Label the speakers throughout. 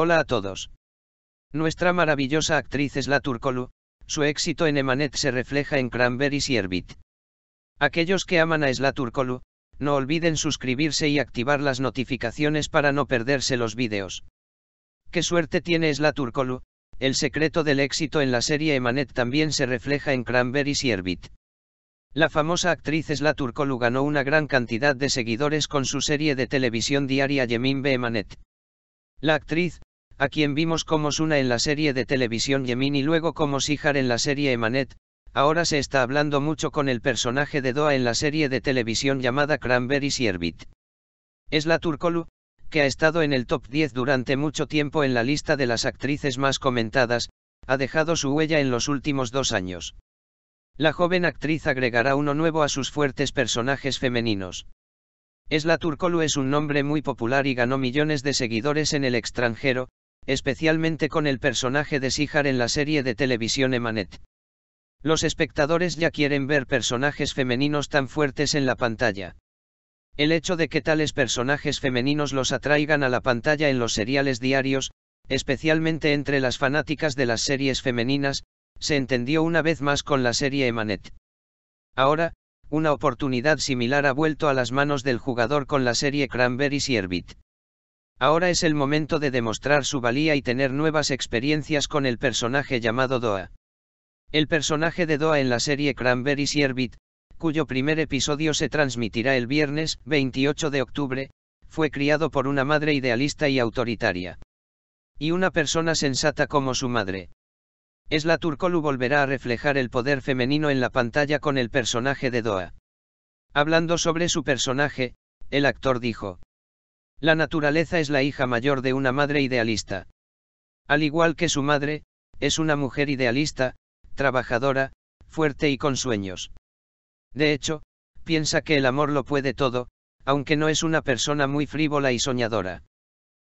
Speaker 1: Hola a todos. Nuestra maravillosa actriz es la Turcolu, su éxito en Emanet se refleja en Cranberry y Herbit. Aquellos que aman a Sla Turcolu, no olviden suscribirse y activar las notificaciones para no perderse los vídeos. Qué suerte tiene Sla Turcolu, el secreto del éxito en la serie Emanet también se refleja en Cranberry y La famosa actriz Sla Turcolu ganó una gran cantidad de seguidores con su serie de televisión diaria Yemin Emanet. La actriz, a quien vimos como Suna en la serie de televisión Yemin y luego como Sihar en la serie Emanet, ahora se está hablando mucho con el personaje de Doa en la serie de televisión llamada Cranberry Sierbit. Es la que ha estado en el top 10 durante mucho tiempo en la lista de las actrices más comentadas, ha dejado su huella en los últimos dos años. La joven actriz agregará uno nuevo a sus fuertes personajes femeninos. Esla Turcolu es un nombre muy popular y ganó millones de seguidores en el extranjero, especialmente con el personaje de síjar en la serie de televisión Emanet. Los espectadores ya quieren ver personajes femeninos tan fuertes en la pantalla. El hecho de que tales personajes femeninos los atraigan a la pantalla en los seriales diarios, especialmente entre las fanáticas de las series femeninas, se entendió una vez más con la serie Emanet. Ahora, una oportunidad similar ha vuelto a las manos del jugador con la serie Cranberry Sierbit. Ahora es el momento de demostrar su valía y tener nuevas experiencias con el personaje llamado Doa. El personaje de Doa en la serie Cranberry Sherbet, cuyo primer episodio se transmitirá el viernes 28 de octubre, fue criado por una madre idealista y autoritaria. Y una persona sensata como su madre. Esla Turcolu volverá a reflejar el poder femenino en la pantalla con el personaje de Doa. Hablando sobre su personaje, el actor dijo. La naturaleza es la hija mayor de una madre idealista. Al igual que su madre, es una mujer idealista, trabajadora, fuerte y con sueños. De hecho, piensa que el amor lo puede todo, aunque no es una persona muy frívola y soñadora.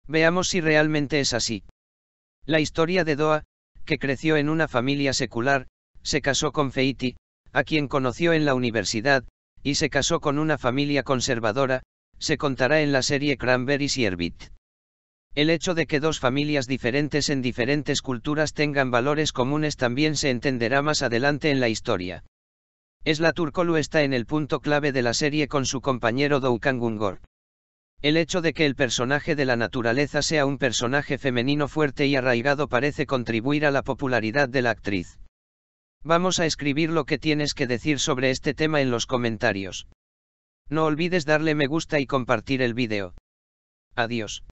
Speaker 1: Veamos si realmente es así. La historia de Doa, que creció en una familia secular, se casó con Feiti, a quien conoció en la universidad, y se casó con una familia conservadora, se contará en la serie Cranberry y El hecho de que dos familias diferentes en diferentes culturas tengan valores comunes también se entenderá más adelante en la historia. Esla Turcolu está en el punto clave de la serie con su compañero Doukan Gungor. El hecho de que el personaje de la naturaleza sea un personaje femenino fuerte y arraigado parece contribuir a la popularidad de la actriz. Vamos a escribir lo que tienes que decir sobre este tema en los comentarios. No olvides darle me gusta y compartir el video. Adiós.